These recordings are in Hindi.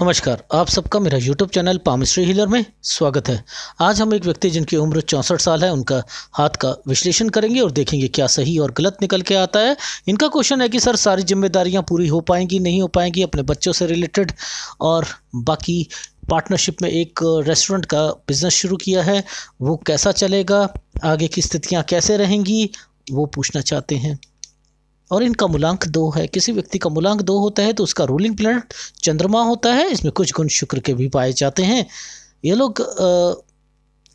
नमस्कार आप सबका मेरा यूट्यूब चैनल पामिस्ट्री हीलर में स्वागत है आज हम एक व्यक्ति जिनकी उम्र चौंसठ साल है उनका हाथ का विश्लेषण करेंगे और देखेंगे क्या सही और गलत निकल के आता है इनका क्वेश्चन है कि सर सारी जिम्मेदारियां पूरी हो पाएंगी नहीं हो पाएंगी अपने बच्चों से रिलेटेड और बाकी पार्टनरशिप में एक रेस्टोरेंट का बिज़नेस शुरू किया है वो कैसा चलेगा आगे की स्थितियाँ कैसे रहेंगी वो पूछना चाहते हैं और इनका मूलांक दो है किसी व्यक्ति का मूलांक दो होता है तो उसका रूलिंग प्लैनेट चंद्रमा होता है इसमें कुछ गुण शुक्र के भी पाए जाते हैं ये लोग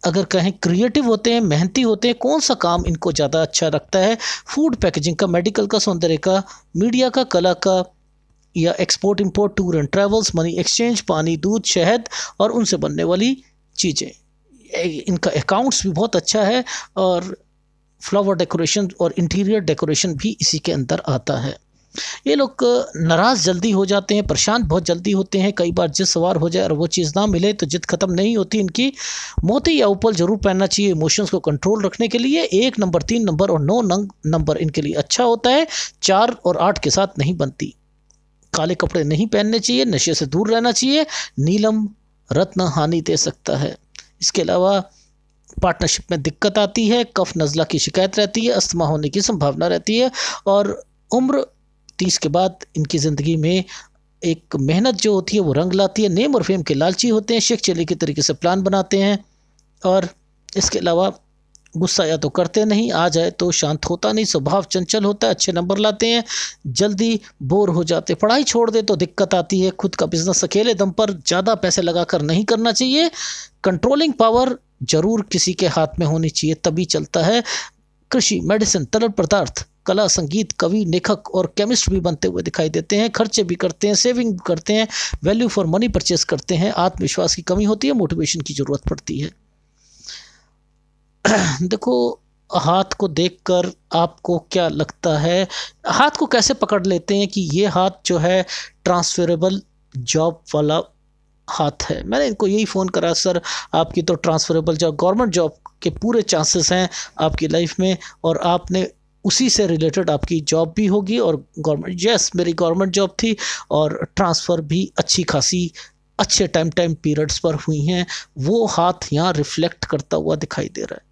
अगर कहें क्रिएटिव होते हैं मेहनती होते हैं कौन सा काम इनको ज़्यादा अच्छा रखता है फूड पैकेजिंग का मेडिकल का सौंदर्य का मीडिया का कला का या export import tour and travels money exchange पानी दूध शहद और उनसे बनने वाली चीज़ें इनका अकाउंट्स भी बहुत अच्छा है और फ्लावर डेकोरेशन और इंटीरियर डेकोरेशन भी इसी के अंदर आता है ये लोग नाराज़ जल्दी हो जाते हैं परेशान बहुत जल्दी होते हैं कई बार जिद सवार हो जाए और वो चीज़ ना मिले तो जिद ख़त्म नहीं होती इनकी मोती या उपल ज़रूर पहनना चाहिए इमोशंस को कंट्रोल रखने के लिए एक नंबर तीन नंबर और नौ नंबर इनके लिए अच्छा होता है चार और आठ के साथ नहीं बनती काले कपड़े नहीं पहनने चाहिए नशे से दूर रहना चाहिए नीलम रत्न हानि दे सकता है इसके अलावा पार्टनरशिप में दिक्कत आती है कफ नज़ला की शिकायत रहती है अस्थमा होने की संभावना रहती है और उम्र तीस के बाद इनकी ज़िंदगी में एक मेहनत जो होती है वो रंग लाती है नेम और फेम के लालची होते हैं शेख चले के तरीके से प्लान बनाते हैं और इसके अलावा गुस्सा या तो करते नहीं आ जाए तो शांत होता नहीं स्वभाव चंचल होता है अच्छे नंबर लाते हैं जल्दी बोर हो जाते पढ़ाई छोड़ दे तो दिक्कत आती है खुद का बिजनेस अकेले दम पर ज़्यादा पैसे लगाकर नहीं करना चाहिए कंट्रोलिंग पावर जरूर किसी के हाथ में होनी चाहिए तभी चलता है कृषि मेडिसिन तरल पदार्थ कला संगीत कवि लेखक और केमिस्ट भी बनते हुए दिखाई देते हैं खर्चे भी करते हैं सेविंग भी करते हैं वैल्यू फॉर मनी परचेस करते हैं आत्मविश्वास की कमी होती है मोटिवेशन की ज़रूरत पड़ती है देखो हाथ को देखकर आपको क्या लगता है हाथ को कैसे पकड़ लेते हैं कि ये हाथ जो है ट्रांसफरेबल जॉब वाला हाथ है मैंने इनको यही फ़ोन करा सर आपकी तो ट्रांसफरेबल जॉब गवर्नमेंट जॉब के पूरे चांसेस हैं आपकी लाइफ में और आपने उसी से रिलेटेड आपकी जॉब भी होगी और गवर्नमेंट यस मेरी गवर्नमेंट जॉब थी और ट्रांसफ़र भी अच्छी खासी अच्छे टाइम टाइम पीरियड्स पर हुई हैं वो हाथ यहाँ रिफ्लेक्ट करता हुआ दिखाई दे रहा है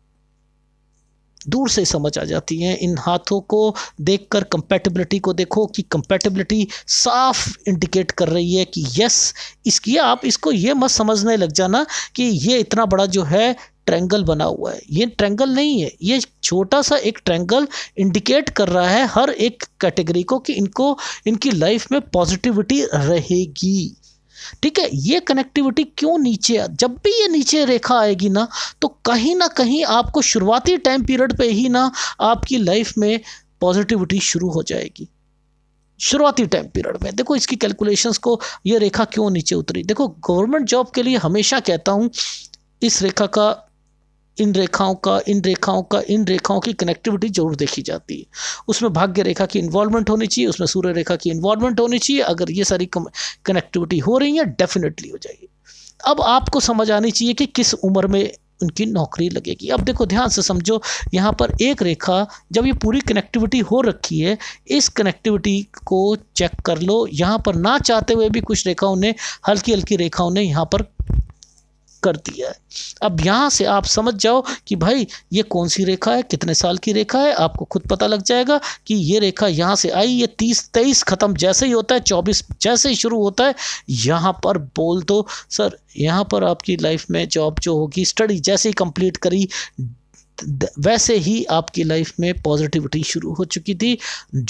दूर से समझ आ जाती हैं इन हाथों को देखकर कंपैटिबिलिटी को देखो कि कंपैटिबिलिटी साफ इंडिकेट कर रही है कि यस इसकी आप इसको ये मत समझने लग जाना कि ये इतना बड़ा जो है ट्रेंगल बना हुआ है ये ट्रेंगल नहीं है ये छोटा सा एक ट्रेंगल इंडिकेट कर रहा है हर एक कैटेगरी को कि इनको इनकी लाइफ में पॉजिटिविटी रहेगी ठीक है ये कनेक्टिविटी क्यों नीचे जब भी ये नीचे रेखा आएगी ना तो कहीं ना कहीं आपको शुरुआती टाइम पीरियड पे ही ना आपकी लाइफ में पॉजिटिविटी शुरू हो जाएगी शुरुआती टाइम पीरियड में देखो इसकी कैलकुलेशंस को ये रेखा क्यों नीचे उतरी देखो गवर्नमेंट जॉब के लिए हमेशा कहता हूँ इस रेखा का इन रेखाओं का इन रेखाओं का इन रेखाओं की कनेक्टिविटी जरूर देखी जाती है उसमें भाग्य रेखा की इन्वॉल्वमेंट होनी चाहिए उसमें सूर्य रेखा की इन्वॉल्वमेंट होनी चाहिए अगर ये सारी कनेक्टिविटी हो रही है डेफिनेटली हो जाएगी अब आपको समझ आनी चाहिए कि किस उम्र में उनकी नौकरी लगेगी अब देखो ध्यान से समझो यहाँ पर एक रेखा जब ये पूरी कनेक्टिविटी हो रखी है इस कनेक्टिविटी को चेक कर लो यहाँ पर ना चाहते हुए भी कुछ रेखाओं ने हल्की हल्की रेखाओं ने यहाँ पर कर दिया है अब यहाँ से आप समझ जाओ कि भाई ये कौन सी रेखा है कितने साल की रेखा है आपको खुद पता लग जाएगा कि ये रेखा यहाँ से आई ये तीस तेईस ख़त्म जैसे ही होता है चौबीस जैसे ही शुरू होता है यहाँ पर बोल दो सर यहाँ पर आपकी लाइफ में जॉब जो होगी स्टडी जैसे ही कंप्लीट करी वैसे ही आपकी लाइफ में पॉजिटिविटी शुरू हो चुकी थी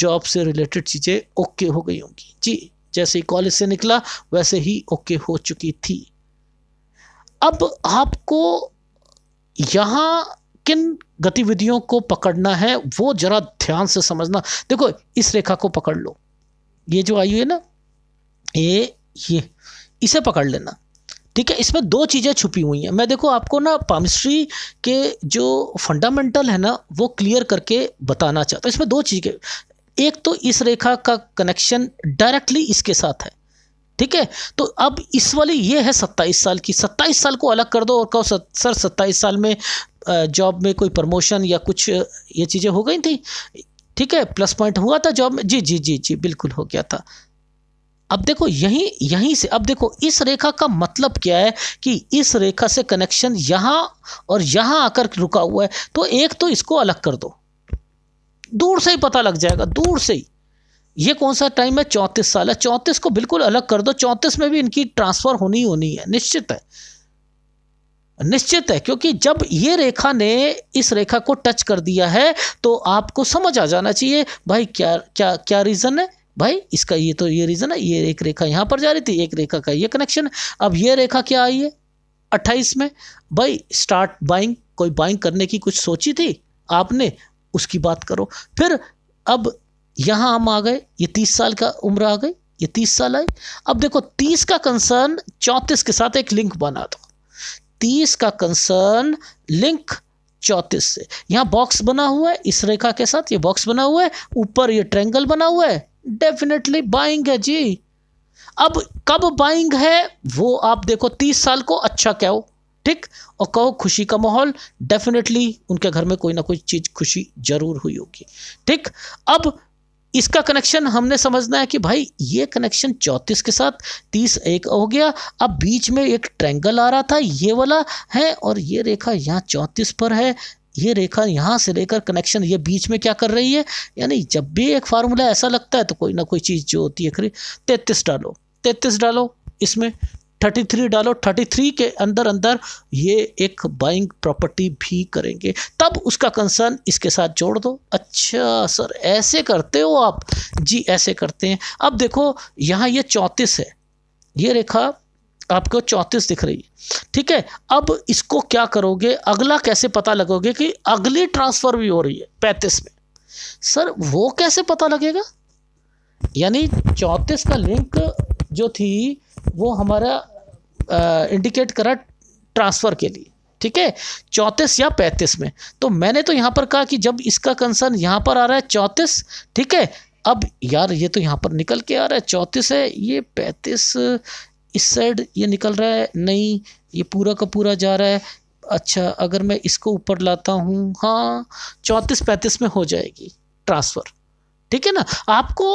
जॉब से रिलेटेड चीज़ें ओके हो गई होंगी जी जैसे ही कॉलेज से निकला वैसे ही ओके हो चुकी थी अब आपको यहाँ किन गतिविधियों को पकड़ना है वो जरा ध्यान से समझना देखो इस रेखा को पकड़ लो ये जो आई हुई है ना ये ये इसे पकड़ लेना ठीक है इसमें दो चीज़ें छुपी हुई हैं मैं देखो आपको ना पामिस्ट्री के जो फंडामेंटल है ना वो क्लियर करके बताना चाहता हूँ इसमें दो चीज़ें एक तो इस रेखा का कनेक्शन डायरेक्टली इसके साथ है ठीक है तो अब इस वाली ये है सत्ताईस साल की सत्ताईस साल को अलग कर दो और कहो सर सत्ताईस साल में जॉब में कोई प्रमोशन या कुछ ये चीज़ें हो गई थी ठीक है प्लस पॉइंट हुआ था जॉब में जी जी जी जी बिल्कुल हो गया था अब देखो यहीं यहीं से अब देखो इस रेखा का मतलब क्या है कि इस रेखा से कनेक्शन यहाँ और यहाँ आकर रुका हुआ है तो एक तो इसको अलग कर दो दूर से ही पता लग जाएगा दूर से ही ये कौन सा टाइम है चौंतीस साल है चौंतीस को बिल्कुल अलग कर दो चौंतीस में भी इनकी ट्रांसफर होनी होनी है निश्चित है निश्चित है क्योंकि जब ये रेखा ने इस रेखा को टच कर दिया है तो आपको समझ आ जाना चाहिए भाई क्या क्या क्या रीज़न है भाई इसका ये तो ये रीज़न है ये एक रेखा यहां पर जा रही थी एक रेखा का ये कनेक्शन है अब ये रेखा क्या आई है अट्ठाईस में भाई स्टार्ट बाइंग कोई बाइंग करने की कुछ सोची थी आपने उसकी बात करो फिर अब यहाँ हम आ गए ये तीस साल का उम्र आ गई ये तीस साल आई अब देखो तीस का कंसर्न चौंतीस के साथ एक लिंक बना दो तीस का कंसर्न लिंक चौंतीस से यहाँ बॉक्स बना हुआ है इस रेखा के साथ ये बॉक्स बना हुआ है ऊपर ये ट्रेंगल बना हुआ है डेफिनेटली बाइंग है जी अब कब बाइंग है वो आप देखो तीस साल को अच्छा क्या हो ठीक और कहो खुशी का माहौल डेफिनेटली उनके घर में कोई ना कोई चीज़ खुशी जरूर हुई होगी ठीक अब इसका कनेक्शन हमने समझना है कि भाई ये कनेक्शन चौंतीस के साथ तीस एक हो गया अब बीच में एक ट्रैंगल आ रहा था ये वाला है और ये रेखा यहाँ चौंतीस पर है ये रेखा यहाँ से लेकर कनेक्शन ये बीच में क्या कर रही है यानी जब भी एक फार्मूला ऐसा लगता है तो कोई ना कोई चीज़ जो होती है खरी तैतीस डालो तैतीस डालो इसमें 33 डालो 33 के अंदर अंदर ये एक बाइंग प्रॉपर्टी भी करेंगे तब उसका कंसर्न इसके साथ जोड़ दो अच्छा सर ऐसे करते हो आप जी ऐसे करते हैं अब देखो यहाँ ये चौंतीस है ये रेखा आपको चौंतीस दिख रही है ठीक है अब इसको क्या करोगे अगला कैसे पता लगोगे कि अगली ट्रांसफ़र भी हो रही है पैंतीस में सर वो कैसे पता लगेगा यानी चौंतीस का लिंक जो थी वो हमारा इंडिकेट करा ट्रांसफ़र के लिए ठीक है चौंतीस या पैंतीस में तो मैंने तो यहाँ पर कहा कि जब इसका कंसर्न यहाँ पर आ रहा है चौंतीस ठीक है अब यार ये तो यहाँ पर निकल के आ रहा है चौंतीस है ये पैंतीस इस साइड ये निकल रहा है नहीं ये पूरा का पूरा जा रहा है अच्छा अगर मैं इसको ऊपर लाता हूँ हाँ चौंतीस पैंतीस में हो जाएगी ट्रांसफ़र ठीक है ना आपको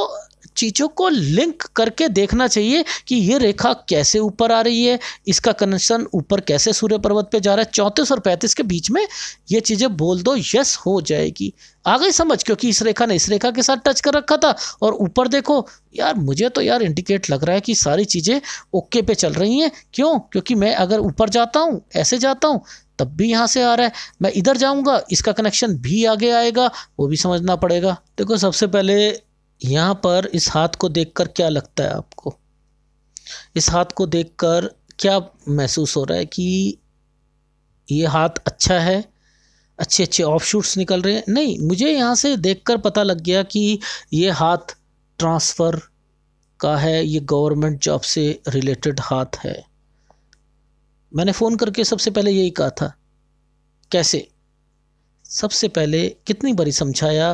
चीज़ों को लिंक करके देखना चाहिए कि ये रेखा कैसे ऊपर आ रही है इसका कनेक्शन ऊपर कैसे सूर्य पर्वत पे जा रहा है चौंतीस और पैंतीस के बीच में ये चीज़ें बोल दो यस हो जाएगी आ गई समझ क्योंकि इस रेखा ने इस रेखा के साथ टच कर रखा था और ऊपर देखो यार मुझे तो यार इंडिकेट लग रहा है कि सारी चीज़ें ओके पे चल रही हैं क्यों क्योंकि मैं अगर ऊपर जाता हूँ ऐसे जाता हूँ तब भी यहाँ से आ रहा है मैं इधर जाऊँगा इसका कनेक्शन भी आगे आएगा वो भी समझना पड़ेगा देखो सबसे पहले यहाँ पर इस हाथ को देखकर क्या लगता है आपको इस हाथ को देखकर क्या महसूस हो रहा है कि ये हाथ अच्छा है अच्छे अच्छे ऑफ शूट्स निकल रहे हैं नहीं मुझे यहाँ से देखकर पता लग गया कि ये हाथ ट्रांसफ़र का है ये गवर्नमेंट जॉब से रिलेटेड हाथ है मैंने फ़ोन करके सबसे पहले यही कहा था कैसे सबसे पहले कितनी बारी समझाया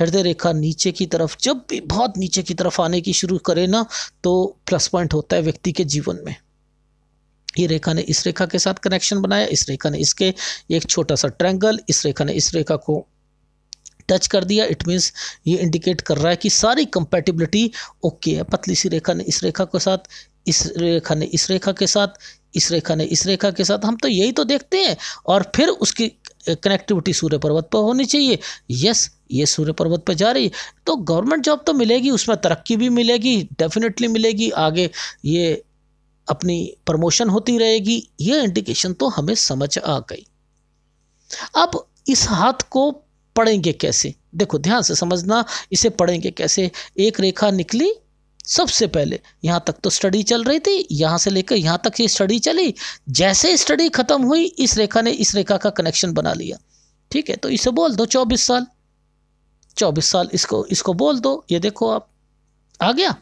हृदय रेखा नीचे की तरफ जब भी बहुत नीचे की तरफ आने की शुरू करे ना तो प्लस पॉइंट होता है व्यक्ति के जीवन में ये रेखा ने इस रेखा के साथ कनेक्शन बनाया इस रेखा ने इसके एक छोटा सा ट्रैंगल इस रेखा ने इस रेखा को टच कर दिया इट मीन्स ये इंडिकेट कर रहा है कि सारी कंपेटिबिलिटी ओके है पतली सी रेखा ने इस रेखा के साथ इस रेखा ने इस रेखा के साथ इस रेखा ने इस रेखा के साथ हम तो यही तो देखते हैं और फिर उसकी कनेक्टिविटी सूर्य पर्वत पर होनी चाहिए यस ये सूर्य पर्वत पर जा रही है तो गवर्नमेंट जॉब तो मिलेगी उसमें तरक्की भी मिलेगी डेफिनेटली मिलेगी आगे ये अपनी प्रमोशन होती रहेगी ये इंडिकेशन तो हमें समझ आ गई अब इस हाथ को पढ़ेंगे कैसे देखो ध्यान से समझना इसे पढ़ेंगे कैसे एक रेखा निकली सबसे पहले यहाँ तक तो स्टडी चल रही थी यहाँ से लेकर यहाँ तक ये स्टडी चली जैसे स्टडी ख़त्म हुई इस रेखा ने इस रेखा का कनेक्शन बना लिया ठीक है तो इसे बोल दो चौबीस साल चौबीस साल इसको इसको बोल दो ये देखो आप आ गया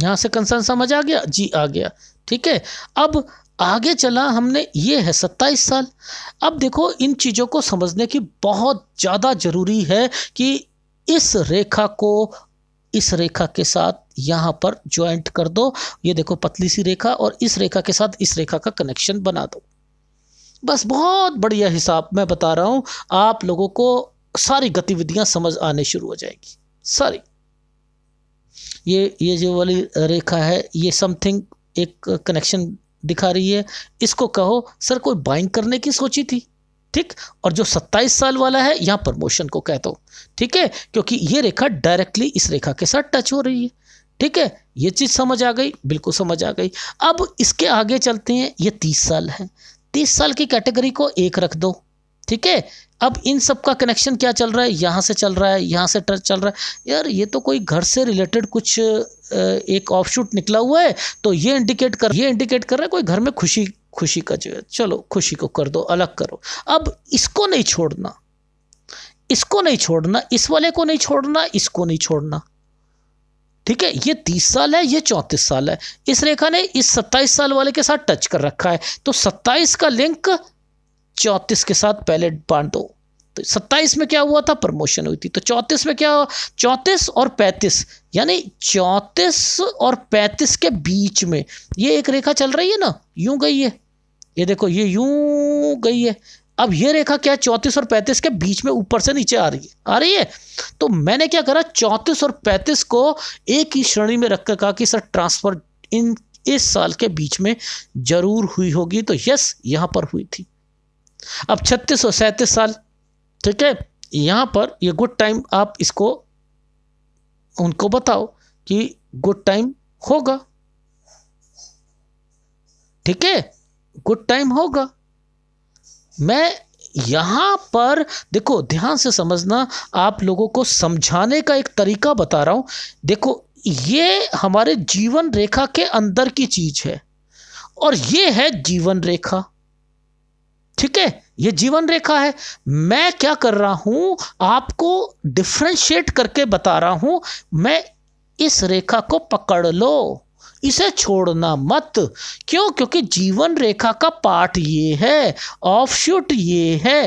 यहाँ से कंसर्न समझ आ गया जी आ गया ठीक है अब आगे चला हमने ये है सत्ताईस साल अब देखो इन चीज़ों को समझने की बहुत ज़्यादा ज़रूरी है कि इस रेखा को इस रेखा के साथ यहाँ पर ज्वाइंट कर दो ये देखो पतली सी रेखा और इस रेखा के साथ इस रेखा का कनेक्शन बना दो बस बहुत बढ़िया हिसाब मैं बता रहा हूँ आप लोगों को सारी गतिविधियाँ समझ आने शुरू हो जाएगी सारी ये ये जो वाली रेखा है ये समथिंग एक कनेक्शन दिखा रही है इसको कहो सर कोई बाइंग करने की सोची थी ठीक और जो 27 साल वाला है यहाँ प्रमोशन को कह दो ठीक है क्योंकि ये रेखा डायरेक्टली इस रेखा के साथ टच हो रही है ठीक है ये चीज़ समझ आ गई बिल्कुल समझ आ गई अब इसके आगे चलते हैं ये तीस साल है तीस साल की कैटेगरी को एक रख दो ठीक है अब इन सब का कनेक्शन क्या चल रहा है यहाँ से चल रहा है यहाँ से टच चल रहा है यार ये तो कोई घर से रिलेटेड कुछ एक ऑफशूट निकला हुआ है तो ये इंडिकेट कर ये इंडिकेट कर रहा है कोई घर में खुशी खुशी का जो है चलो खुशी को कर दो अलग करो अब इसको नहीं छोड़ना इसको नहीं छोड़ना इस वाले को नहीं छोड़ना इसको नहीं छोड़ना ठीक है ये तीस साल है ये चौंतीस साल है इस रेखा ने इस सत्ताईस साल वाले के साथ टच कर रखा है तो सत्ताईस का लिंक चौंतीस के साथ पहले बांट दो तो सत्ताईस में क्या हुआ था प्रमोशन हुई थी तो चौंतीस में क्या चौंतीस और पैंतीस यानी चौंतीस और पैंतीस के बीच में ये एक रेखा चल रही है ना यूं गई है ये देखो ये यूं गई है अब ये रेखा क्या है चौंतीस और पैंतीस के बीच में ऊपर से नीचे आ रही है आ रही है तो मैंने क्या करा चौंतीस और पैंतीस को एक ही श्रेणी में रखकर कहा कि सर ट्रांसफर इन इस साल के बीच में जरूर हुई होगी तो यस यहां पर हुई थी अब छत्तीस और सैंतीस साल ठीक है यहाँ पर ये गुड टाइम आप इसको उनको बताओ कि गुड टाइम होगा ठीक है गुड टाइम होगा मैं यहाँ पर देखो ध्यान से समझना आप लोगों को समझाने का एक तरीका बता रहा हूँ देखो ये हमारे जीवन रेखा के अंदर की चीज़ है और ये है जीवन रेखा ठीक है ये जीवन रेखा है मैं क्या कर रहा हूँ आपको डिफ्रेंशिएट करके बता रहा हूँ मैं इस रेखा को पकड़ लो इसे छोड़ना मत क्यों क्योंकि जीवन रेखा का पार्ट ये है ऑफशूट ये है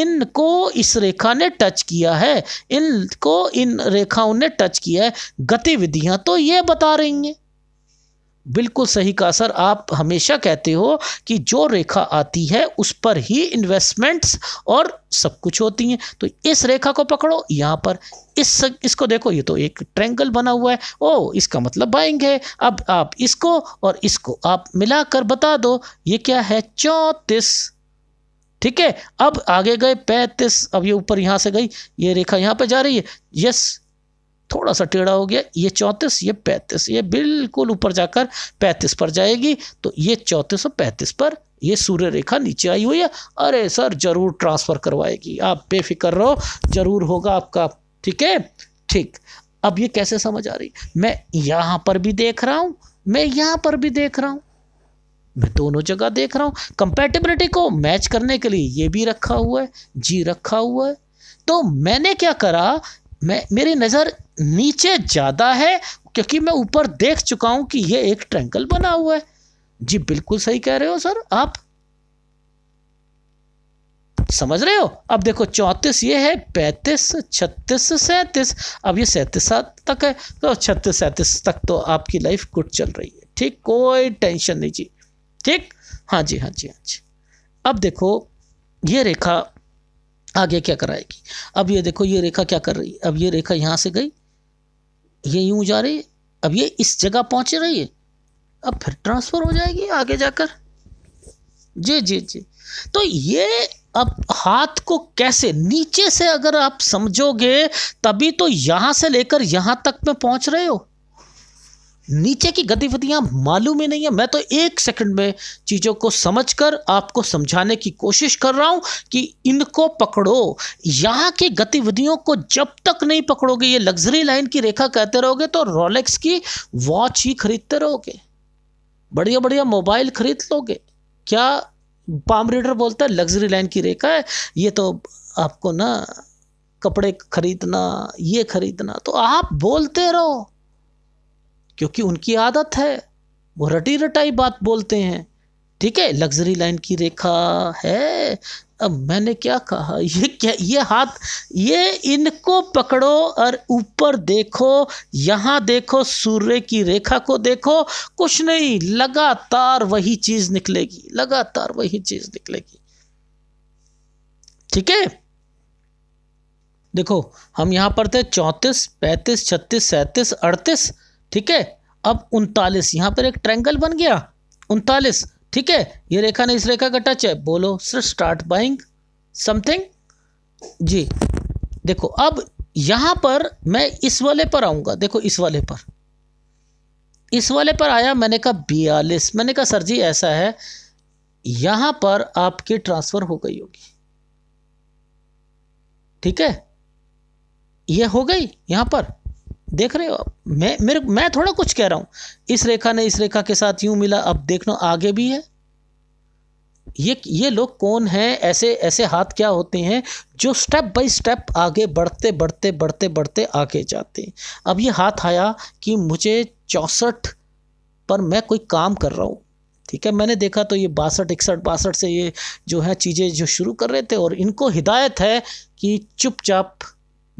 इनको इस रेखा ने टच किया है इनको इन रेखाओं ने टच किया है गतिविधियां तो ये बता रही हैं बिल्कुल सही कहा सर आप हमेशा कहते हो कि जो रेखा आती है उस पर ही इन्वेस्टमेंट्स और सब कुछ होती हैं तो इस रेखा को पकड़ो यहाँ पर इस इसको देखो ये तो एक ट्रेंगल बना हुआ है ओ इसका मतलब बाइंग है अब आप इसको और इसको आप मिलाकर बता दो ये क्या है चौंतीस ठीक है अब आगे गए पैंतीस अब ये ऊपर यहाँ से गई ये रेखा यहाँ पर जा रही है यस थोड़ा सा टेढ़ा हो गया ये चौंतीस ये पैंतीस ये बिल्कुल ऊपर जाकर पैंतीस पर जाएगी तो ये चौंतीस और पैंतीस पर ये सूर्य रेखा नीचे आई हुई है अरे सर जरूर ट्रांसफ़र करवाएगी आप बेफिक्र रहो जरूर होगा आपका ठीक है ठीक अब ये कैसे समझ आ रही मैं यहाँ पर भी देख रहा हूँ मैं यहाँ पर भी देख रहा हूँ मैं दोनों जगह देख रहा हूँ कंपेटेबिलिटी को मैच करने के लिए ये भी रखा हुआ है जी रखा हुआ है तो मैंने क्या करा मैं मेरी नज़र नीचे ज़्यादा है क्योंकि मैं ऊपर देख चुका हूँ कि ये एक ट्रैंकल बना हुआ है जी बिल्कुल सही कह रहे हो सर आप समझ रहे हो अब देखो चौंतीस ये है पैंतीस छत्तीस सैंतीस अब ये सैंतीस तक है तो छत्तीस सैंतीस तक तो आपकी लाइफ गुड चल रही है ठीक कोई टेंशन नहीं जी ठीक हाँ जी हाँ जी हाँ जी अब देखो ये रेखा आगे क्या कराएगी अब ये देखो ये रेखा क्या कर रही है अब ये रेखा यहाँ से गई ये यूं जा रही है अब ये इस जगह पहुँच रही है अब फिर ट्रांसफ़र हो जाएगी आगे जाकर जी जी जी तो ये अब हाथ को कैसे नीचे से अगर आप समझोगे तभी तो यहाँ से लेकर यहाँ तक में पहुँच रहे हो नीचे की गतिविधियां मालूम ही नहीं है मैं तो एक सेकंड में चीज़ों को समझकर आपको समझाने की कोशिश कर रहा हूं कि इनको पकड़ो यहाँ की गतिविधियों को जब तक नहीं पकड़ोगे ये लग्जरी लाइन की रेखा कहते रहोगे तो रोलेक्स की वॉच ही खरीदते रहोगे बढ़िया बढ़िया मोबाइल खरीद लोगे क्या पाम रीडर बोलता है लग्जरी लाइन की रेखा है ये तो आपको ना कपड़े खरीदना ये खरीदना तो आप बोलते रहो क्योंकि उनकी आदत है वो रटी रटाई बात बोलते हैं ठीक है लग्जरी लाइन की रेखा है अब मैंने क्या कहा ये क्या ये हाथ ये इनको पकड़ो और ऊपर देखो यहाँ देखो सूर्य की रेखा को देखो कुछ नहीं लगातार वही चीज़ निकलेगी लगातार वही चीज़ निकलेगी ठीक है देखो हम यहाँ पर थे चौंतीस पैंतीस छत्तीस सैंतीस अड़तीस ठीक है अब उनतालीस यहाँ पर एक ट्रैंगल बन गया उनतालीस ठीक है ये रेखा ने इस रेखा का टच है बोलो सर स्टार्ट बाइंग समथिंग जी देखो अब यहाँ पर मैं इस वाले पर आऊँगा देखो इस वाले पर इस वाले पर आया मैंने कहा बयालीस मैंने कहा सर जी ऐसा है यहाँ पर आपकी ट्रांसफ़र हो गई होगी ठीक है ये हो गई यहाँ पर देख रहे हो मैं मेरे मैं थोड़ा कुछ कह रहा हूं इस रेखा ने इस रेखा के साथ यूं मिला अब देखना आगे भी है ये ये लोग कौन हैं ऐसे ऐसे हाथ क्या होते हैं जो स्टेप बाय स्टेप आगे बढ़ते बढ़ते बढ़ते बढ़ते आगे जाते हैं अब ये हाथ आया कि मुझे चौंसठ पर मैं कोई काम कर रहा हूँ ठीक है मैंने देखा तो ये बासठ इकसठ बासठ से ये जो है चीज़ें जो शुरू कर रहे थे और इनको हिदायत है कि चुपचाप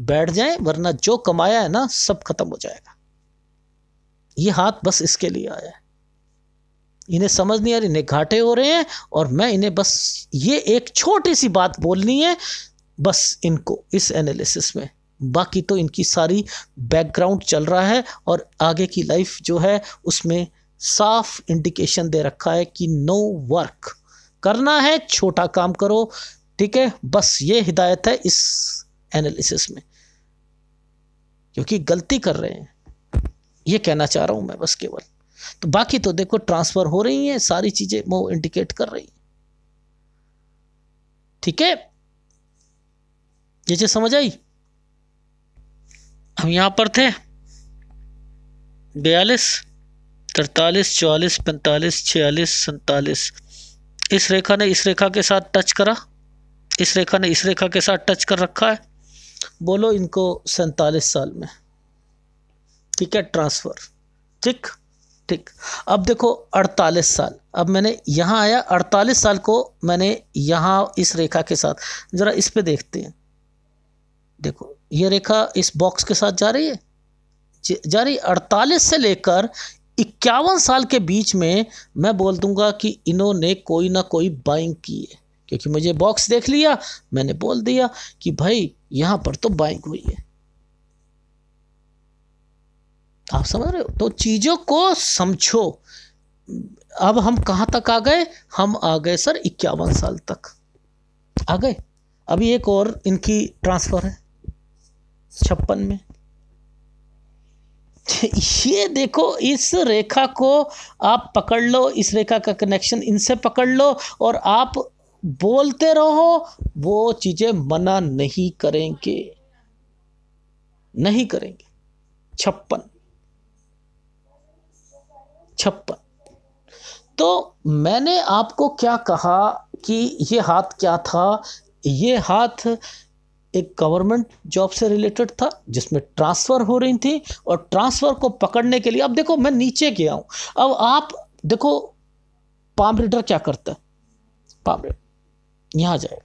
बैठ जाए वरना जो कमाया है ना सब खत्म हो जाएगा ये हाथ बस इसके लिए आया है इन्हें समझ नहीं आ रही इन्हें घाटे हो रहे हैं और मैं इन्हें बस ये एक छोटी सी बात बोलनी है बस इनको इस एनालिसिस में बाकी तो इनकी सारी बैकग्राउंड चल रहा है और आगे की लाइफ जो है उसमें साफ इंडिकेशन दे रखा है कि नो वर्क करना है छोटा काम करो ठीक है बस ये हिदायत है इस एनालिसिस में क्योंकि गलती कर रहे हैं ये कहना चाह रहा हूं मैं बस केवल तो बाकी तो देखो ट्रांसफर हो रही है सारी चीज़ें वो इंडिकेट कर रही ठीक है ये चीज समझ आई हम यहां पर थे बयालीस तरतालीस चौवालीस पैंतालीस छियालीस सैतालीस इस रेखा ने इस रेखा के साथ टच करा इस रेखा ने इस रेखा के साथ टच कर रखा है बोलो इनको सैंतालीस साल में ठीक है ट्रांसफ़र ठीक ठीक अब देखो 48 साल अब मैंने यहाँ आया 48 साल को मैंने यहाँ इस रेखा के साथ ज़रा इस पे देखते हैं देखो ये रेखा इस बॉक्स के साथ जा रही है जा रही अड़तालीस से लेकर इक्यावन साल के बीच में मैं बोल दूंगा कि इन्होंने कोई ना कोई बाइंग की है क्योंकि मुझे बॉक्स देख लिया मैंने बोल दिया कि भाई यहां पर तो बाइक हुई है आप समझ रहे हो तो चीज़ों को समझो अब हम कहां तक आ गए हम आ गए सर इक्यावन साल तक आ गए अभी एक और इनकी ट्रांसफ़र है छप्पन में ये देखो इस रेखा को आप पकड़ लो इस रेखा का कनेक्शन इनसे पकड़ लो और आप बोलते रहो वो चीज़ें मना नहीं करेंगे नहीं करेंगे छप्पन छप्पन तो मैंने आपको क्या कहा कि ये हाथ क्या था ये हाथ एक गवर्नमेंट जॉब से रिलेटेड था जिसमें ट्रांसफ़र हो रही थी और ट्रांसफ़र को पकड़ने के लिए अब देखो मैं नीचे गया हूं अब आप देखो पाम रीडर क्या करता है पाम रीडर यहाँ जाएगा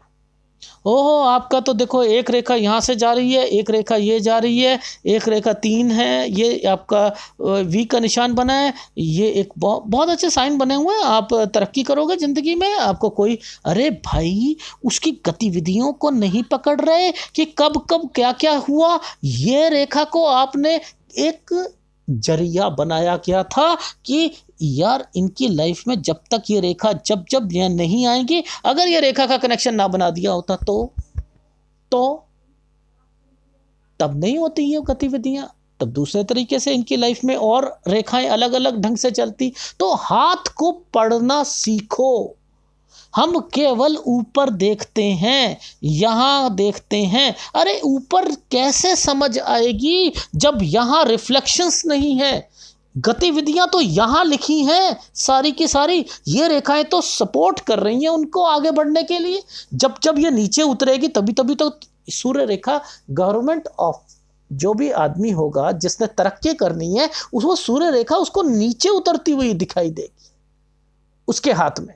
ओहो आपका तो देखो एक रेखा यहाँ से जा रही है एक रेखा ये जा रही है एक रेखा तीन है ये आपका वी का निशान बना है ये एक बहुत बहुत अच्छे साइन बने हुए हैं आप तरक्की करोगे ज़िंदगी में आपको कोई अरे भाई उसकी गतिविधियों को नहीं पकड़ रहे कि कब कब क्या क्या हुआ ये रेखा को आपने एक जरिया बनाया गया था कि यार इनकी लाइफ में जब तक ये रेखा जब जब यह नहीं आएंगी अगर ये रेखा का कनेक्शन ना बना दिया होता तो तो तब नहीं होती ये गतिविधियां तब दूसरे तरीके से इनकी लाइफ में और रेखाएं अलग अलग ढंग से चलती तो हाथ को पढ़ना सीखो हम केवल ऊपर देखते हैं यहाँ देखते हैं अरे ऊपर कैसे समझ आएगी जब यहाँ रिफ्लेक्शंस नहीं है गतिविधियां तो यहाँ लिखी हैं सारी की सारी ये रेखाएं तो सपोर्ट कर रही हैं उनको आगे बढ़ने के लिए जब जब ये नीचे उतरेगी तभी तभी तो सूर्य रेखा गवर्नमेंट ऑफ जो भी आदमी होगा जिसने तरक्की करनी है उसको सूर्य रेखा उसको नीचे उतरती हुई दिखाई देगी उसके हाथ में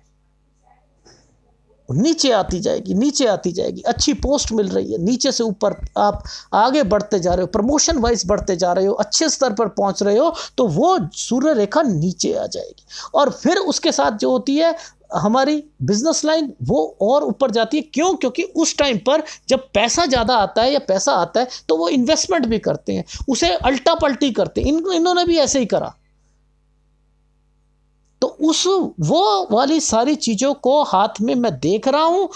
नीचे आती जाएगी नीचे आती जाएगी अच्छी पोस्ट मिल रही है नीचे से ऊपर आप आगे बढ़ते जा रहे हो प्रमोशन वाइज बढ़ते जा रहे हो अच्छे स्तर पर पहुंच रहे हो तो वो सूर्य रेखा नीचे आ जाएगी और फिर उसके साथ जो होती है हमारी बिजनेस लाइन वो और ऊपर जाती है क्यों क्योंकि उस टाइम पर जब पैसा ज़्यादा आता है या पैसा आता है तो वो इन्वेस्टमेंट भी करते हैं उसे अल्टा पल्टी करते हैं इन इन्होंने भी ऐसे ही करा तो उस वो वाली सारी चीज़ों को हाथ में मैं देख रहा हूँ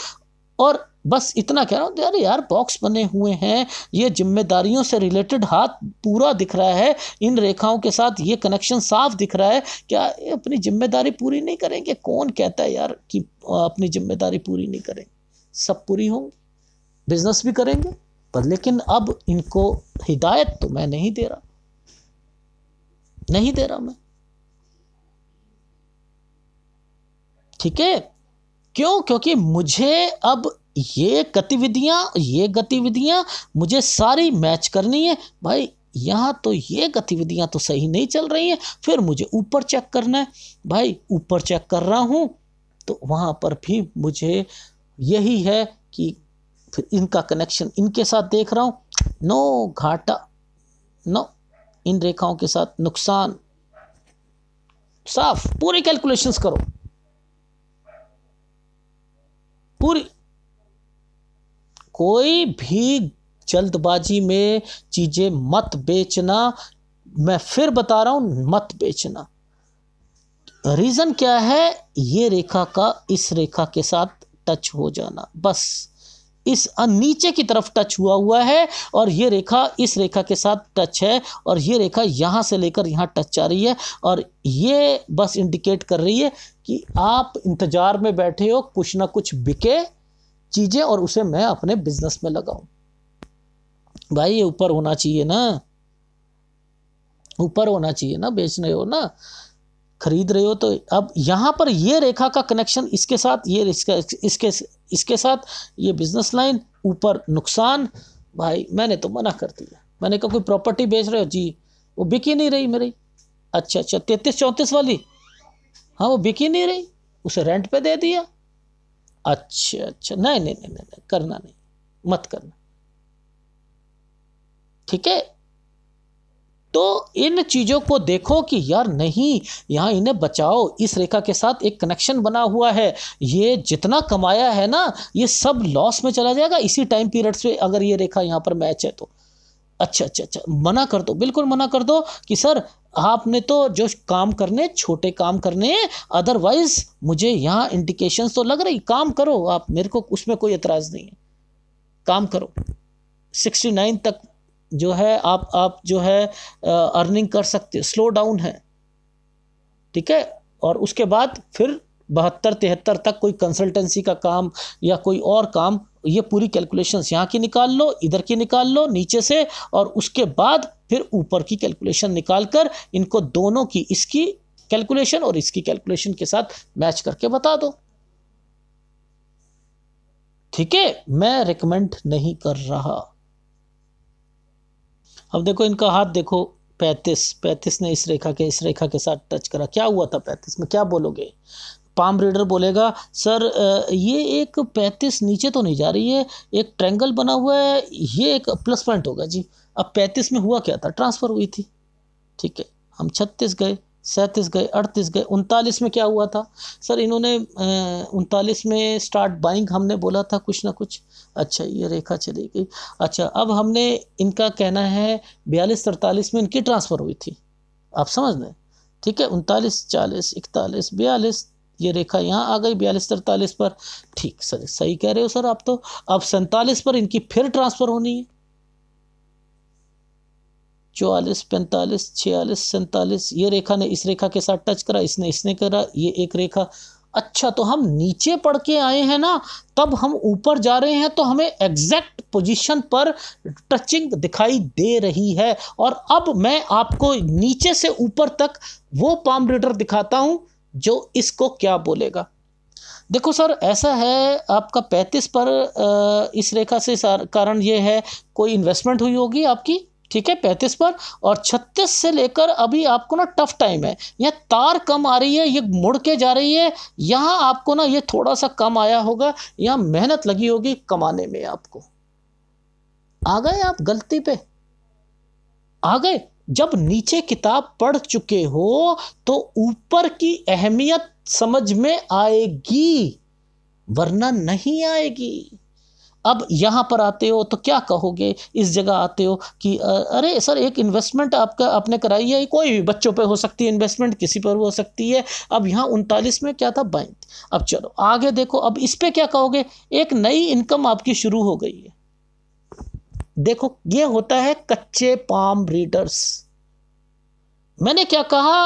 और बस इतना कह रहा हूँ अरे यार बॉक्स बने हुए हैं ये जिम्मेदारियों से रिलेटेड हाथ पूरा दिख रहा है इन रेखाओं के साथ ये कनेक्शन साफ दिख रहा है क्या ये अपनी जिम्मेदारी पूरी नहीं करेंगे कौन कहता है यार कि अपनी जिम्मेदारी पूरी नहीं करेंगे सब पूरी होंगी बिजनेस भी करेंगे पर लेकिन अब इनको हिदायत तो मैं नहीं दे रहा नहीं दे रहा मैं ठीक है क्यों क्योंकि मुझे अब ये गतिविधियाँ ये गतिविधियाँ मुझे सारी मैच करनी है भाई यहाँ तो ये गतिविधियाँ तो सही नहीं चल रही हैं फिर मुझे ऊपर चेक करना है भाई ऊपर चेक कर रहा हूँ तो वहाँ पर भी मुझे यही है कि फिर इनका कनेक्शन इनके साथ देख रहा हूँ नो घाटा नो इन रेखाओं के साथ नुकसान साफ पूरी कैलकुलेशंस करो पूरी कोई भी जल्दबाजी में चीज़ें मत बेचना मैं फिर बता रहा हूं मत बेचना रीज़न क्या है ये रेखा का इस रेखा के साथ टच हो जाना बस इस नीचे की तरफ टच हुआ हुआ है और ये रेखा इस रेखा के साथ टच है और ये रेखा यहाँ से लेकर यहाँ टच आ रही है और ये बस इंडिकेट कर रही है कि आप इंतज़ार में बैठे हो कुछ ना कुछ बिके चीज़ें और उसे मैं अपने बिजनेस में लगाऊं भाई ये ऊपर होना चाहिए ना ऊपर होना चाहिए ना बेच रहे हो ना खरीद रहे हो तो अब यहां पर ये रेखा का कनेक्शन इसके साथ ये इसके इसके साथ ये बिजनेस लाइन ऊपर नुकसान भाई मैंने तो मना कर दिया मैंने कहा कोई प्रॉपर्टी बेच रहे हो जी वो बिक ही नहीं रही मेरी अच्छा अच्छा तैतीस चौंतीस वाली हाँ वो बिक ही नहीं रही उसे रेंट पे दे दिया अच्छा अच्छा नहीं नहीं नहीं नहीं करना नहीं मत करना ठीक है तो इन चीज़ों को देखो कि यार नहीं यहाँ इन्हें बचाओ इस रेखा के साथ एक कनेक्शन बना हुआ है ये जितना कमाया है ना ये सब लॉस में चला जाएगा इसी टाइम पीरियड से अगर ये रेखा यहाँ पर मैच है तो अच्छा अच्छा अच्छा मना कर दो बिल्कुल मना कर दो कि सर आपने तो जो काम करने छोटे काम करने अदरवाइज मुझे यहाँ इंडिकेशन तो लग रही काम करो आप मेरे को उसमें कोई एतराज़ नहीं है काम करो सिक्सटी नाइन तक जो है आप आप जो है अर्निंग कर सकते स्लो डाउन है ठीक है और उसके बाद फिर बहत्तर तिहत्तर तक कोई कंसल्टेंसी का काम या कोई और काम ये पूरी कैलकुलेशंस यहाँ की निकाल लो इधर की निकाल लो नीचे से और उसके बाद फिर ऊपर की कैलकुलेशन निकाल कर इनको दोनों की इसकी कैलकुलेशन और इसकी कैलकुलेशन के साथ मैच करके बता दो ठीक है मैं रिकमेंड नहीं कर रहा अब देखो इनका हाथ देखो पैंतीस पैंतीस ने इस रेखा के इस रेखा के साथ टच करा क्या हुआ था पैंतीस में क्या बोलोगे पाम रीडर बोलेगा सर ये एक पैंतीस नीचे तो नहीं जा रही है एक ट्रैंगल बना हुआ है ये एक प्लस पॉइंट होगा जी अब पैंतीस में हुआ क्या था ट्रांसफ़र हुई थी ठीक है हम छत्तीस गए सैंतीस गए अड़तीस गए उनतालीस में क्या हुआ था सर इन्होंने उनतालीस में स्टार्ट बाइंग हमने बोला था कुछ ना कुछ अच्छा ये रेखा चली गई अच्छा अब हमने इनका कहना है बयालीस तरतालीस में इनकी ट्रांसफ़र हुई थी आप समझ लें ठीक है उनतालीस चालीस इकतालीस बयालीस ये रेखा यहाँ आ गई बयालीस तरतालीस पर ठीक सर सही कह रहे हो सर आप तो अब सैंतालीस पर इनकी फिर ट्रांसफ़र होनी है चौवालीस पैंतालीस छियालीस सैंतालीस ये रेखा ने इस रेखा के साथ टच करा इसने इसने करा ये एक रेखा अच्छा तो हम नीचे पढ़ के आए हैं ना तब हम ऊपर जा रहे हैं तो हमें एग्जैक्ट पोजीशन पर टचिंग दिखाई दे रही है और अब मैं आपको नीचे से ऊपर तक वो पाम रीडर दिखाता हूँ जो इसको क्या बोलेगा देखो सर ऐसा है आपका पैंतीस पर इस रेखा से कारण ये है कोई इन्वेस्टमेंट हुई होगी आपकी ठीक है पैंतीस पर और छत्तीस से लेकर अभी आपको ना टफ टाइम है यहाँ तार कम आ रही है ये मुड़ के जा रही है यहाँ आपको ना ये थोड़ा सा कम आया होगा यहाँ मेहनत लगी होगी कमाने में आपको आ गए आप गलती पे आ गए जब नीचे किताब पढ़ चुके हो तो ऊपर की अहमियत समझ में आएगी वरना नहीं आएगी अब यहाँ पर आते हो तो क्या कहोगे इस जगह आते हो कि अरे सर एक इन्वेस्टमेंट आपका आपने कराई है कोई भी बच्चों पे हो सकती है इन्वेस्टमेंट किसी पर हो सकती है अब यहाँ उनतालीस में क्या था बैंक अब चलो आगे देखो अब इस पर क्या कहोगे एक नई इनकम आपकी शुरू हो गई है देखो ये होता है कच्चे पाम रीडर्स मैंने क्या कहा